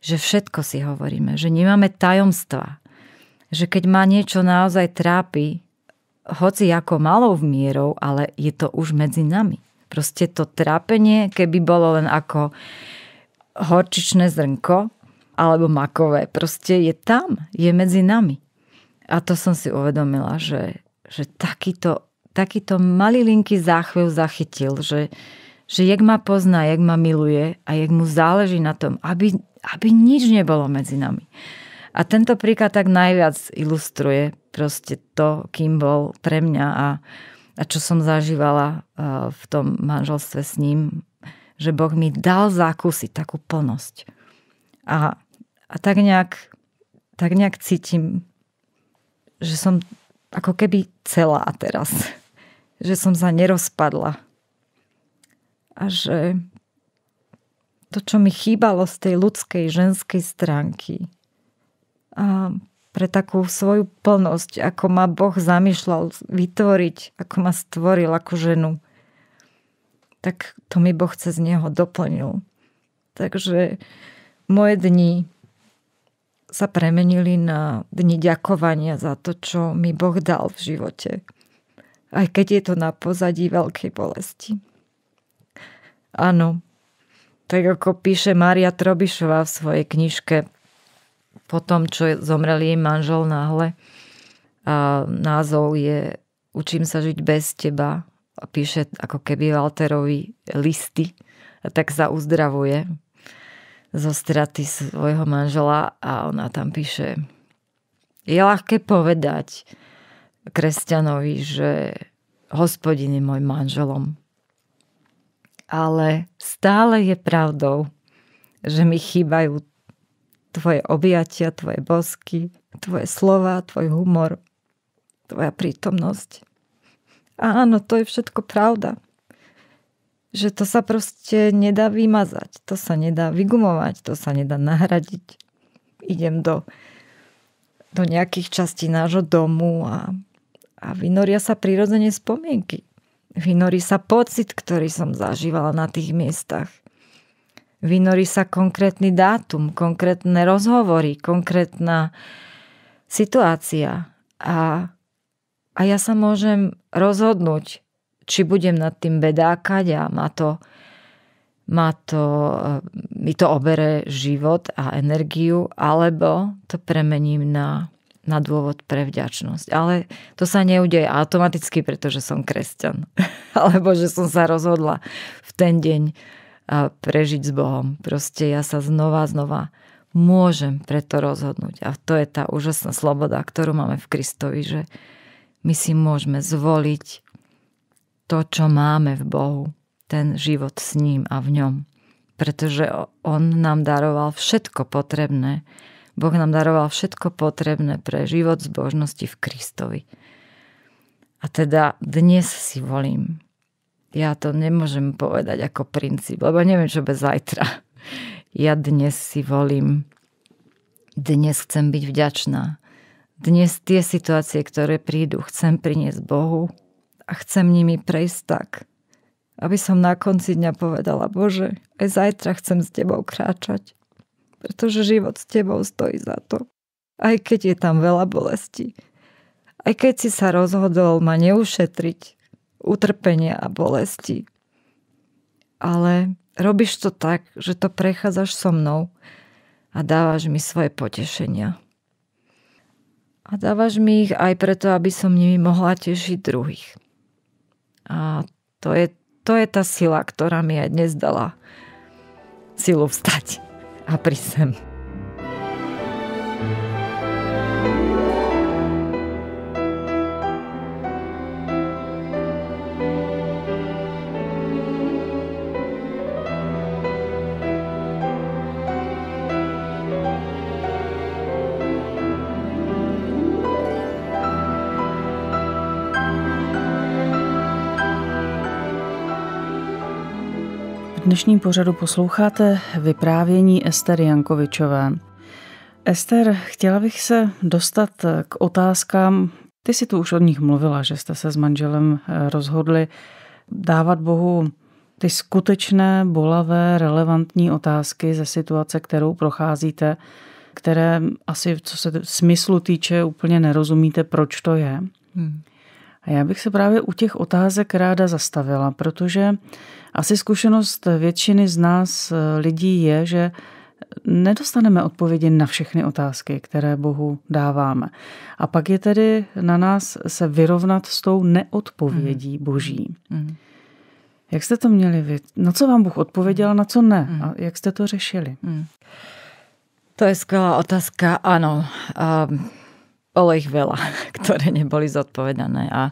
že všetko si hovoríme, že nemáme tajomstva, že keď ma niečo naozaj trápi, hoci ako malou mierou, ale je to už medzi nami. Proste to trápenie, keby bolo len ako horčičné zrnko alebo makové, proste je tam, je medzi nami. A to som si uvedomila, že, že takýto takýto malilinký záchvev zachytil, že, že jak ma pozná, jak ma miluje a jak mu záleží na tom, aby, aby nič nebolo medzi nami. A tento príklad tak najviac ilustruje proste to, kým bol pre mňa a, a čo som zažívala uh, v tom manželstve s ním, že Boh mi dal zákusiť takú plnosť. A, a tak, nejak, tak nejak cítim, že som ako keby celá teraz že som sa nerozpadla. A že to, čo mi chýbalo z tej ľudskej, ženskej stránky a pre takú svoju plnosť, ako ma Boh zamýšľal vytvoriť, ako ma stvoril ako ženu, tak to mi Boh cez neho doplnil. Takže moje dni sa premenili na dni ďakovania za to, čo mi Boh dal v živote aj keď je to na pozadí veľkej bolesti. Áno, tak ako píše Mária Trobišová v svojej knižke po tom, čo zomrel jej manžel náhle. A názov je Učím sa žiť bez teba. A píše ako keby Walterovi listy. A tak sa uzdravuje zo straty svojho manžela a ona tam píše je ľahké povedať, kresťanovi, že hospodin je môj manželom. Ale stále je pravdou, že mi chýbajú tvoje objatia, tvoje bosky, tvoje slova, tvoj humor, tvoja prítomnosť. A áno, to je všetko pravda. Že to sa proste nedá vymazať, to sa nedá vygumovať, to sa nedá nahradiť. Idem do, do nejakých častí nášho domu a a vynoria sa prirodzene spomienky. Vynorí sa pocit, ktorý som zažívala na tých miestach. Vynorí sa konkrétny dátum, konkrétne rozhovory, konkrétna situácia. A, a ja sa môžem rozhodnúť, či budem nad tým bedákať a má to, ma to, e, mi to obere život a energiu, alebo to premením na na dôvod pre vďačnosť. Ale to sa neudeje automaticky, pretože som kresťan. (laughs) Alebo že som sa rozhodla v ten deň prežiť s Bohom. Proste ja sa znova, znova môžem preto rozhodnúť. A to je tá úžasná sloboda, ktorú máme v Kristovi, že my si môžeme zvoliť to, čo máme v Bohu. Ten život s ním a v ňom. Pretože on nám daroval všetko potrebné, Boh nám daroval všetko potrebné pre život zbožnosti v Kristovi. A teda dnes si volím. Ja to nemôžem povedať ako princíp, lebo neviem, čo bez zajtra. Ja dnes si volím. Dnes chcem byť vďačná. Dnes tie situácie, ktoré prídu, chcem priniesť Bohu a chcem nimi prejsť tak, aby som na konci dňa povedala, Bože, aj zajtra chcem s Tebou kráčať pretože život s tebou stojí za to. Aj keď je tam veľa bolesti. Aj keď si sa rozhodol ma neušetriť, utrpenia a bolesti. Ale robíš to tak, že to prechádzaš so mnou a dávaš mi svoje potešenia. A dávaš mi ich aj preto, aby som nimi mohla tešiť druhých. A to je, to je tá sila, ktorá mi aj dnes dala silu vstať. a prisem. dnešním pořadu posloucháte vyprávění Ester Jankovičové. Ester, chtěla bych se dostat k otázkám, ty si tu už od nich mluvila, že jste se s manželem eh, rozhodli dávat Bohu ty skutečné, bolavé, relevantní otázky ze situace, kterou procházíte, které asi, co se smyslu týče, úplně nerozumíte, proč to je. Hmm. A já bych se právě u těch otázek ráda zastavila, protože asi zkušenost většiny z nás eh, lidí je, že nedostaneme odpovědi na všechny otázky, které Bohu dáváme. A pak je tedy na nás se vyrovnat s tou neodpovědí mm. boží. Mm. Jak jste to měli vy? Na co vám Bůh odpověděl, na co ne? Mhm. A jak jste to řešili? Mm. To je skvělá otázka, ano. Um bolo ich veľa, (laughs) ktoré neboli zodpovedané. A,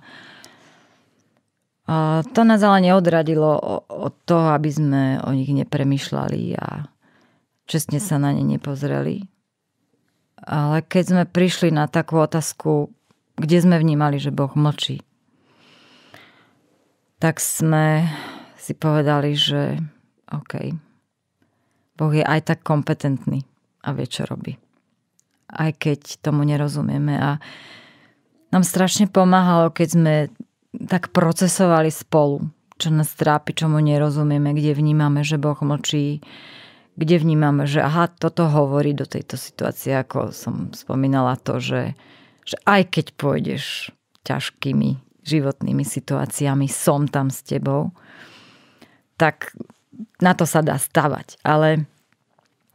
a to nás ale neodradilo od toho, aby sme o nich nepremýšľali a čestne sa na ne nepozreli. Ale keď sme prišli na takú otázku, kde sme vnímali, že Boh mlčí, tak sme si povedali, že OK, Boh je aj tak kompetentný a vie, čo robí aj keď tomu nerozumieme. A nám strašne pomáhalo, keď sme tak procesovali spolu, čo nás trápi, čomu nerozumieme, kde vnímame, že Boh močí, kde vnímame, že aha, toto hovorí do tejto situácie, ako som spomínala to, že, že aj keď pôjdeš ťažkými životnými situáciami, som tam s tebou, tak na to sa dá stavať. Ale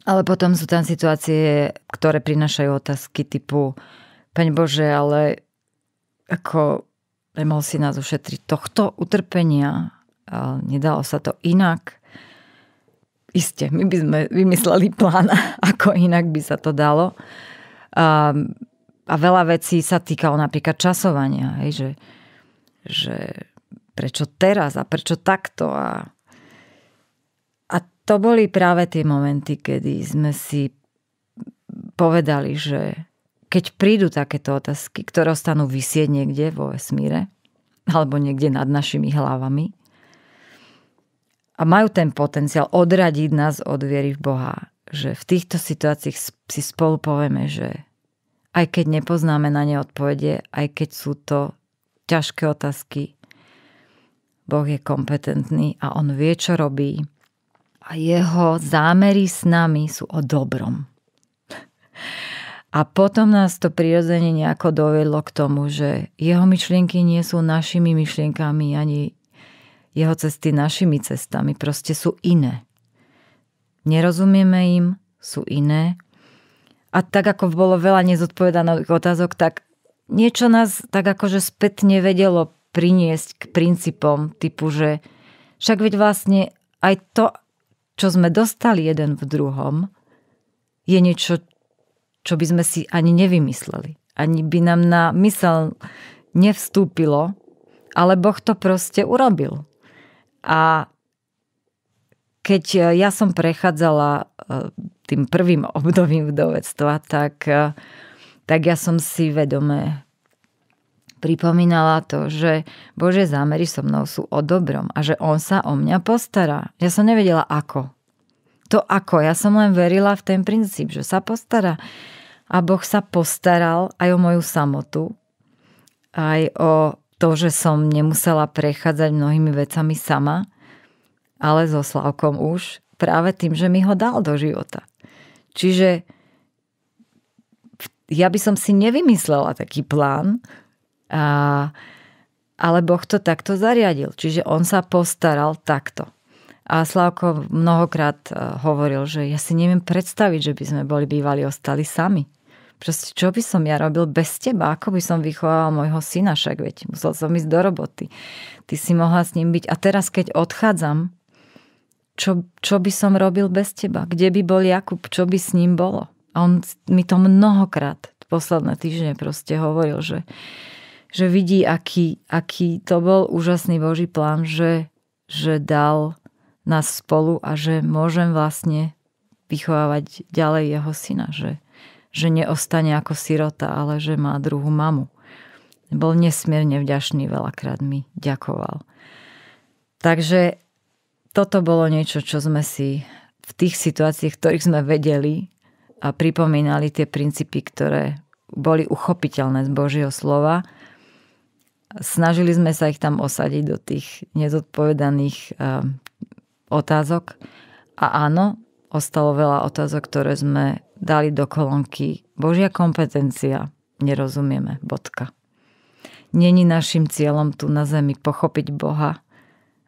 ale potom sú tam situácie, ktoré prinášajú otázky typu Paň Bože, ale ako nemohol si nás ušetriť tohto utrpenia, nedalo sa to inak. Isté, my by sme vymysleli plán, (laughs) ako inak by sa to dalo. A, a veľa vecí sa týkalo napríklad časovania, hej, že, že prečo teraz a prečo takto a to boli práve tie momenty, kedy sme si povedali, že keď prídu takéto otázky, ktoré ostanú vysieť niekde vo vesmíre, alebo niekde nad našimi hlavami, a majú ten potenciál odradiť nás od viery v Boha, že v týchto situáciách si spolu povieme, že aj keď nepoznáme na ne odpovede, aj keď sú to ťažké otázky, Boh je kompetentný a On vie, čo robí a jeho zámery s nami sú o dobrom. A potom nás to prirodzene nejako dovedlo k tomu, že jeho myšlienky nie sú našimi myšlienkami ani jeho cesty našimi cestami. Proste sú iné. Nerozumieme im, sú iné. A tak ako bolo veľa nezodpovedaných otázok, tak niečo nás tak akože spätne vedelo priniesť k princípom typu, že však veď vlastne aj to, čo sme dostali jeden v druhom, je niečo, čo by sme si ani nevymysleli. Ani by nám na mysel nevstúpilo, ale Boh to proste urobil. A keď ja som prechádzala e, tým prvým obdobím vdovectva, tak, e, tak ja som si vedome pripomínala to, že Bože zámery so mnou sú o dobrom a že On sa o mňa postará. Ja som nevedela ako. To ako. Ja som len verila v ten princíp, že sa postará. A Boh sa postaral aj o moju samotu, aj o to, že som nemusela prechádzať mnohými vecami sama, ale so Slavkom už, práve tým, že mi ho dal do života. Čiže ja by som si nevymyslela taký plán, a, ale Boh to takto zariadil, čiže on sa postaral takto. A Slavko mnohokrát e, hovoril, že ja si neviem predstaviť, že by sme boli bývali ostali sami. Proste čo by som ja robil bez teba? Ako by som vychovával môjho syna? Však veď musel som ísť do roboty. Ty si mohla s ním byť. A teraz, keď odchádzam, čo, čo by som robil bez teba? Kde by bol Jakub? Čo by s ním bolo? A on mi to mnohokrát posledné týždne proste hovoril, že, že vidí, aký, aký to bol úžasný Boží plán, že, že dal nás spolu a že môžem vlastne vychovávať ďalej jeho syna, že, že neostane ako sirota, ale že má druhú mamu. Bol nesmierne vďačný, veľakrát mi ďakoval. Takže toto bolo niečo, čo sme si v tých situáciách, ktorých sme vedeli a pripomínali tie princípy, ktoré boli uchopiteľné z Božieho slova, snažili sme sa ich tam osadiť do tých nezodpovedaných eh, otázok. A áno, ostalo veľa otázok, ktoré sme dali do kolonky. Božia kompetencia, nerozumieme, bodka. Není našim cieľom tu na zemi pochopiť Boha,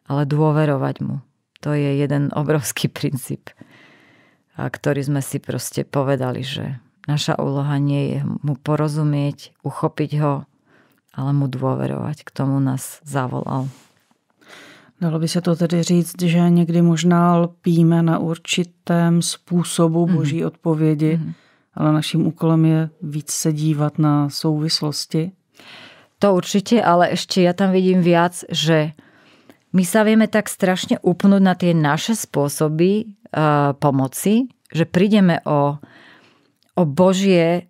ale dôverovať mu. To je jeden obrovský princíp, ktorý sme si proste povedali, že naša úloha nie je mu porozumieť, uchopiť ho, ale mu dôverovať. K tomu nás zavolal. Dalo by se to tedy říct, že někdy možná lpíme na určitém způsobu mhm. boží mm. odpovědi, mm. ale naším úkolem je víc se dívat na souvislosti. To určite, ale ešte ja tam vidím viac, že my sa vieme tak strašne upnúť na tie naše spôsoby e, eh, pomoci, že prídeme o, o Božie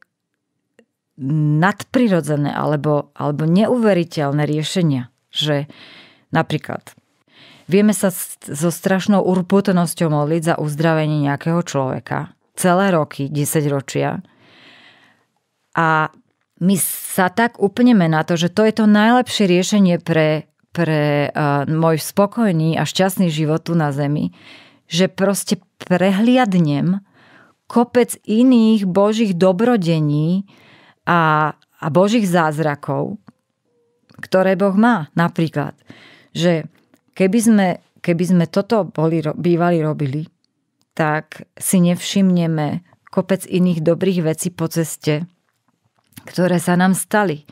nadprirodzené alebo, alebo neuveriteľné riešenia. Že napríklad vieme sa so strašnou urputnosťou modliť za uzdravenie nejakého človeka. Celé roky, 10 ročia. A my sa tak upneme na to, že to je to najlepšie riešenie pre, pre uh, môj spokojný a šťastný život tu na Zemi, že proste prehliadnem kopec iných božích dobrodení, a, a božích zázrakov, ktoré Boh má. Napríklad, že keby sme, keby sme toto boli, bývali robili, tak si nevšimneme kopec iných dobrých vecí po ceste, ktoré sa nám stali.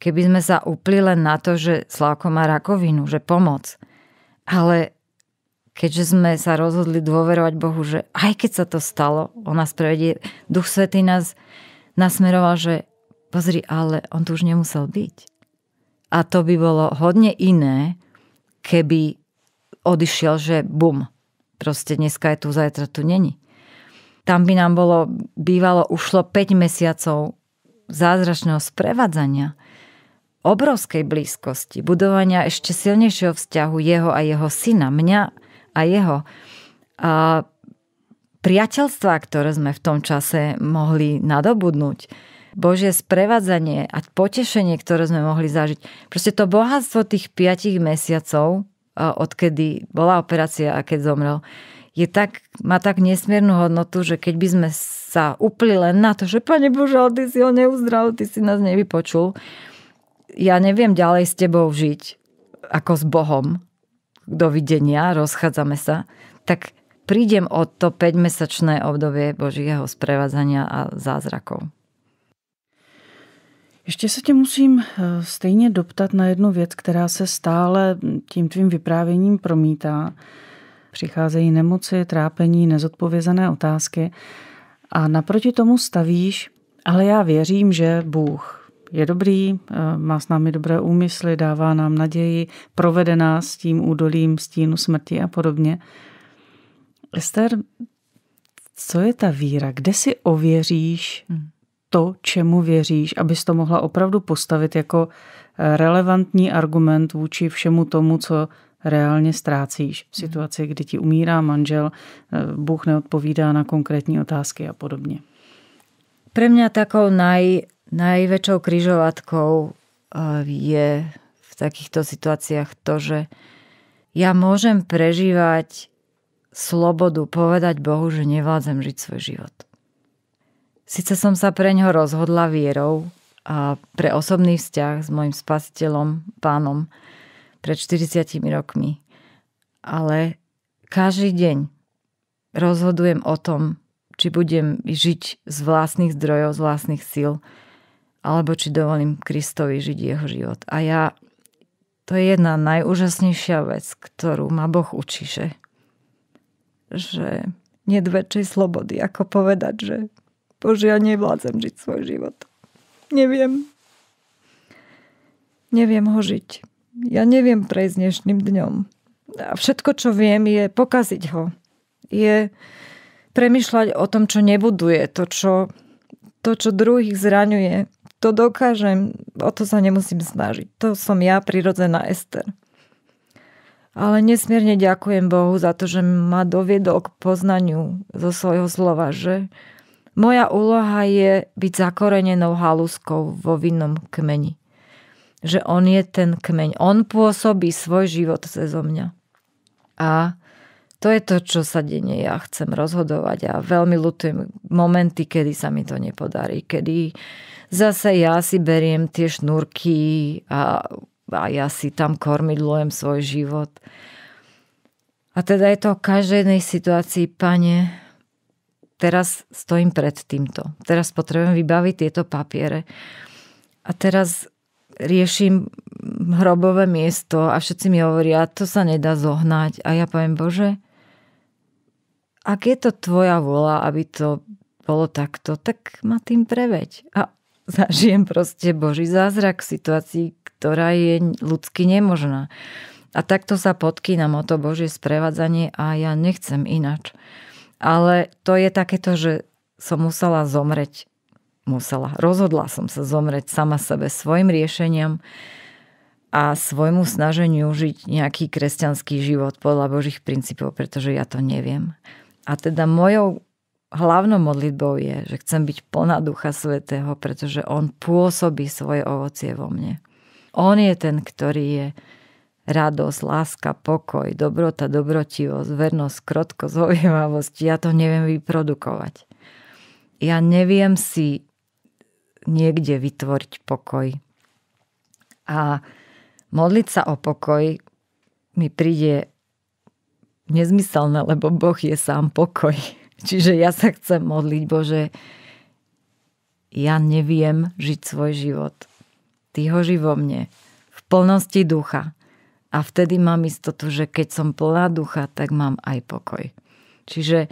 Keby sme sa upli len na to, že Slávko má rakovinu, že pomoc. Ale keďže sme sa rozhodli dôverovať Bohu, že aj keď sa to stalo, on nás prevedie, Duch Svetý nás nasmeroval, že pozri, ale on tu už nemusel byť. A to by bolo hodne iné, keby odišiel, že bum, proste dneska je tu, zajtra tu není. Tam by nám bolo, bývalo, ušlo 5 mesiacov zázračného sprevádzania, obrovskej blízkosti, budovania ešte silnejšieho vzťahu jeho a jeho syna, mňa a jeho. A priateľstva, ktoré sme v tom čase mohli nadobudnúť. Božie sprevádzanie a potešenie, ktoré sme mohli zažiť. Proste to bohatstvo tých piatich mesiacov, e, odkedy bola operácia a keď zomrel, je tak, má tak nesmiernu hodnotu, že keď by sme sa upli len na to, že Pane Bože, ale ty si ho neuzdravil, ty si nás nevypočul, ja neviem ďalej s tebou žiť ako s Bohom, dovidenia, rozchádzame sa, tak prídem o to 5-mesačné obdobie Božího sprevádzania a zázrakov. Ještě se tě musím e, stejně doptat na jednu věc, která se stále tím tvým vyprávěním promítá. Přicházejí nemoci, trápení, nezodpovězené otázky a naproti tomu stavíš, ale já věřím, že Bůh je dobrý, e, má s námi dobré úmysly, dává nám naději, provede nás tím údolím stínu smrti a podobně. Ester, co je ta víra? Kde si ověříš hmm. to, čemu věříš, abys to mohla opravdu postavit jako eh, relevantní argument vůči všemu tomu, co reálně ztrácíš v hmm. situaci, kdy ti umírá manžel, eh, Bůh neodpovídá na konkrétní otázky a podobně. Pre mňa takou naj, najväčšou kryžovatkou eh, je v takýchto situáciách to, že ja môžem prežívať slobodu povedať Bohu, že nevládzem žiť svoj život. Sice som sa pre ňo rozhodla vierou a pre osobný vzťah s mojim spasiteľom, pánom, pred 40 rokmi, ale každý deň rozhodujem o tom, či budem žiť z vlastných zdrojov, z vlastných síl, alebo či dovolím Kristovi žiť jeho život. A ja, to je jedna najúžasnejšia vec, ktorú ma Boh učí, že že nie väčšej slobody, ako povedať, že Bože, ja nevládzem žiť svoj život. Neviem. Neviem ho žiť. Ja neviem prejsť dnešným dňom. A všetko, čo viem, je pokaziť ho. Je premyšľať o tom, čo nebuduje, to, čo, to, čo druhých zraňuje. To dokážem, o to sa nemusím snažiť. To som ja, prirodzená Ester. Ale nesmierne ďakujem Bohu za to, že ma doviedol k poznaniu zo svojho slova, že moja úloha je byť zakorenenou haluskou vo vinnom kmeni. Že on je ten kmeň. On pôsobí svoj život cez mňa. A to je to, čo sa denne ja chcem rozhodovať a veľmi ľutujem momenty, kedy sa mi to nepodarí, kedy zase ja si beriem tie šnúrky a a ja si tam kormidlujem svoj život. A teda je to v každej jednej situácii, pane, teraz stojím pred týmto. Teraz potrebujem vybaviť tieto papiere. A teraz riešim hrobové miesto a všetci mi hovoria, to sa nedá zohnať. A ja poviem, Bože, ak je to tvoja vola, aby to bolo takto, tak ma tým preveď. A (laughs) zažijem proste Boží zázrak v situácii, ktorá je ľudsky nemožná. A takto sa podkýnam o to Božie sprevádzanie a ja nechcem inač. Ale to je takéto, že som musela zomreť. Musela. Rozhodla som sa zomreť sama sebe svojim riešeniam a svojmu snaženiu žiť nejaký kresťanský život podľa Božích princípov, pretože ja to neviem. A teda mojou hlavnou modlitbou je, že chcem byť plná Ducha Svetého, pretože On pôsobí svoje ovocie vo mne. On je ten, ktorý je radosť, láska, pokoj, dobrota, dobrotivosť, vernosť, krotkosť, zaujímavosť. Ja to neviem vyprodukovať. Ja neviem si niekde vytvoriť pokoj. A modliť sa o pokoj mi príde nezmyselné, lebo Boh je sám pokoj. (laughs) Čiže ja sa chcem modliť, Bože, ja neviem žiť svoj život ty hoži vo mne, v plnosti ducha. A vtedy mám istotu, že keď som plná ducha, tak mám aj pokoj. Čiže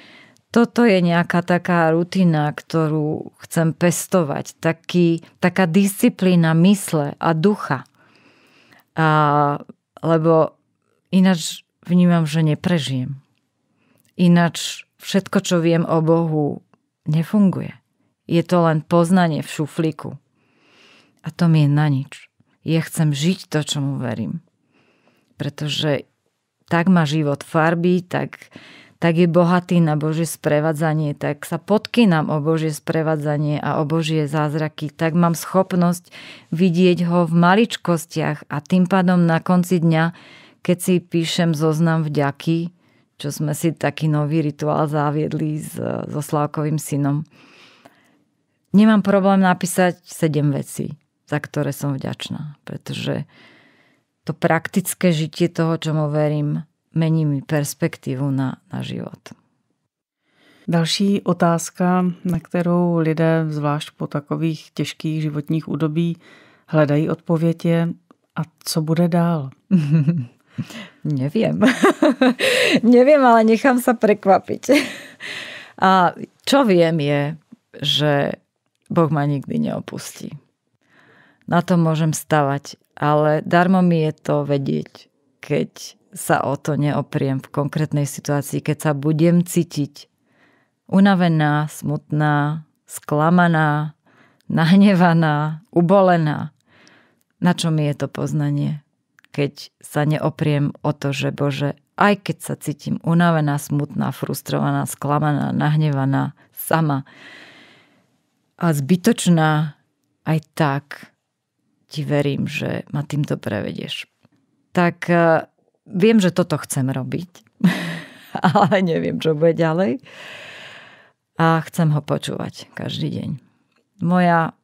toto je nejaká taká rutina, ktorú chcem pestovať. Taký, taká disciplína mysle a ducha. A, lebo ináč vnímam, že neprežijem. Ináč všetko, čo viem o Bohu, nefunguje. Je to len poznanie v šuflíku. A to mi je na nič. Ja chcem žiť to, čo mu verím. Pretože tak má život farby, tak, tak je bohatý na Božie sprevádzanie, tak sa podkynám o Božie sprevádzanie a o Božie zázraky, tak mám schopnosť vidieť ho v maličkostiach a tým pádom na konci dňa, keď si píšem zoznam vďaky, čo sme si taký nový rituál zaviedli s, so Slávkovým synom. Nemám problém napísať 7 vecí za ktoré som vďačná, pretože to praktické žitie toho, čomu verím, mení mi perspektivu na, na život. Další otázka, na kterou lidé, zvlášť po takových těžkých životních údobí, hledají odpověď je, a co bude dál? Neviem. (laughs) Neviem, (laughs) ale nechám sa prekvapiť. A čo viem je, že Boh ma nikdy neopustí na to môžem stavať, ale darmo mi je to vedieť, keď sa o to neopriem v konkrétnej situácii, keď sa budem cítiť unavená, smutná, sklamaná, (laughs) nahnevaná, ubolená. Na čo mi je to poznanie, keď sa neopriem o to, že Bože, aj keď sa cítim unavená, smutná, frustrovaná, sklamaná, nahnevaná, sama a zbytočná, aj tak ti verím, že ma týmto prevedieš. Tak e, viem, že toto chcem robiť, (laughs) ale neviem, čo bude ďalej. A chcem ho počúvať každý deň. Moja,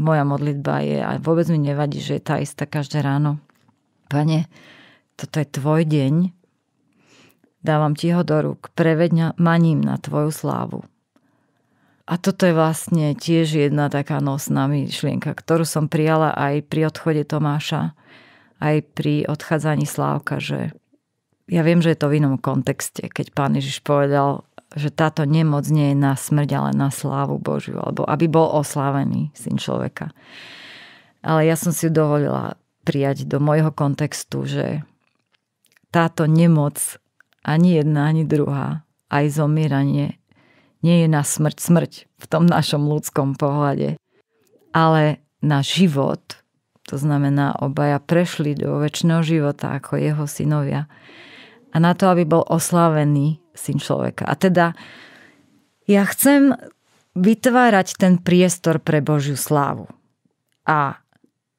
moja modlitba je, a vôbec mi nevadí, že je tá istá každé ráno. Pane, toto je tvoj deň, dávam ti ho do rúk, prevedňa maním na tvoju slávu. A toto je vlastne tiež jedna taká nosná myšlienka, ktorú som prijala aj pri odchode Tomáša, aj pri odchádzaní Slávka, že ja viem, že je to v inom kontexte, keď pán Ježiš povedal, že táto nemoc nie je na smrť, ale na slávu Božiu, alebo aby bol oslávený syn človeka. Ale ja som si ju dovolila prijať do môjho kontextu, že táto nemoc, ani jedna, ani druhá, aj zomieranie nie je na smrť smrť v tom našom ľudskom pohľade, ale na život, to znamená obaja prešli do väčšného života ako jeho synovia a na to, aby bol oslávený syn človeka. A teda ja chcem vytvárať ten priestor pre Božiu slávu. A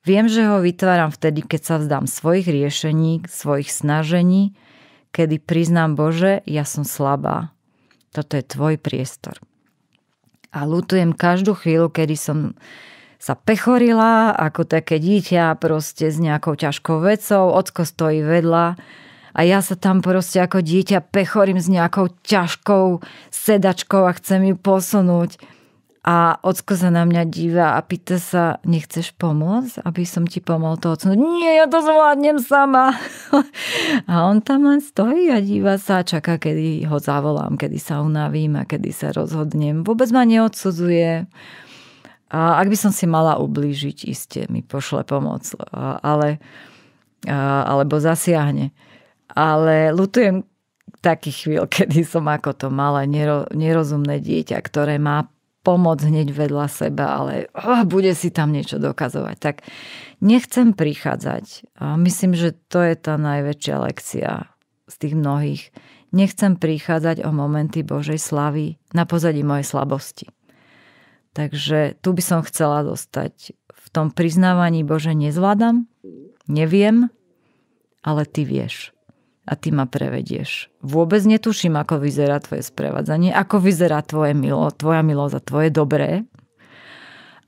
viem, že ho vytváram vtedy, keď sa vzdám svojich riešení, svojich snažení, kedy priznám Bože, ja som slabá, toto je tvoj priestor. A lutujem každú chvíľu, kedy som sa pechorila ako také dieťa proste s nejakou ťažkou vecou, ocko stojí vedľa a ja sa tam proste ako dieťa pechorím s nejakou ťažkou sedačkou a chcem ju posunúť a ocko sa na mňa díva a pýta sa, nechceš pomôcť, aby som ti pomohol to odsunúť? Nie, ja to zvládnem sama. (laughs) a on tam len stojí a díva sa a čaká, kedy ho zavolám, kedy sa unavím a kedy sa rozhodnem. Vôbec ma neodsudzuje. A ak by som si mala ublížiť, iste mi pošle pomoc, ale, alebo zasiahne. Ale lutujem takých chvíľ, (laughs) kedy som ako to malé nerozumné dieťa, ktoré má pomoc hneď vedľa seba, ale oh, bude si tam niečo dokazovať. Tak nechcem prichádzať. A myslím, že to je tá najväčšia lekcia z tých mnohých. Nechcem prichádzať o momenty Božej slavy na pozadí mojej slabosti. Takže tu by som chcela dostať v tom priznávaní Bože nezvládam, neviem, ale ty vieš a ty ma prevedieš. Vôbec netuším, ako vyzerá tvoje sprevádzanie, ako vyzerá tvoje milo, tvoja milosť a tvoje dobré,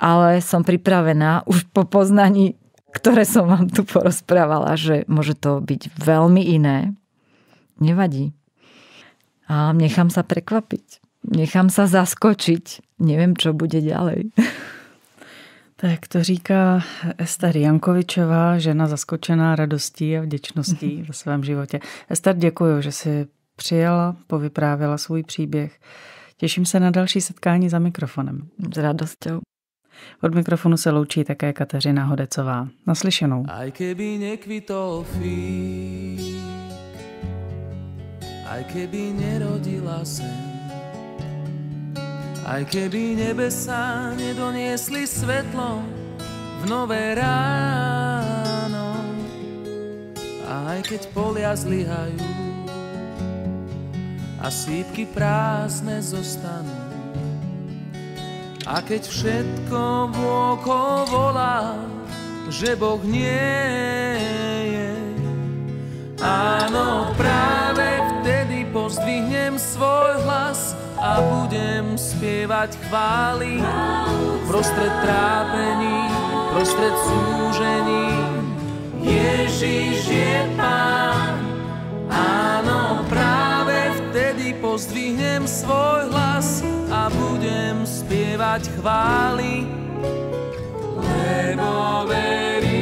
ale som pripravená už po poznaní, ktoré som vám tu porozprávala, že môže to byť veľmi iné. Nevadí. A nechám sa prekvapiť. Nechám sa zaskočiť. Neviem, čo bude ďalej. (laughs) Tak to říká Ester Jankovičová, žena zaskočená radostí a vděčností mhm. ve svém životě. Ester, děkuji, že jsi přijela, povyprávila svůj příběh. Těším se na další setkání za mikrofonem. S radostí. Od mikrofonu se loučí také Kateřina Hodecová. Naslyšenou. Aj keby nekvitol fík, aj keby nerodila sem, aj keby nebesa nedoniesli svetlo v nové ráno, aj keď polia zlyhajú a sípky prázdne zostanú. A keď všetko v oko volá, že Boh nie je, áno, práve vtedy pozdvihnem svoj hlas, a budem spievať chvály prostred trápení, prostred súžení. Ježiš je Pán, áno, práve vtedy pozdvihnem svoj hlas a budem spievať chvály, lebo verím.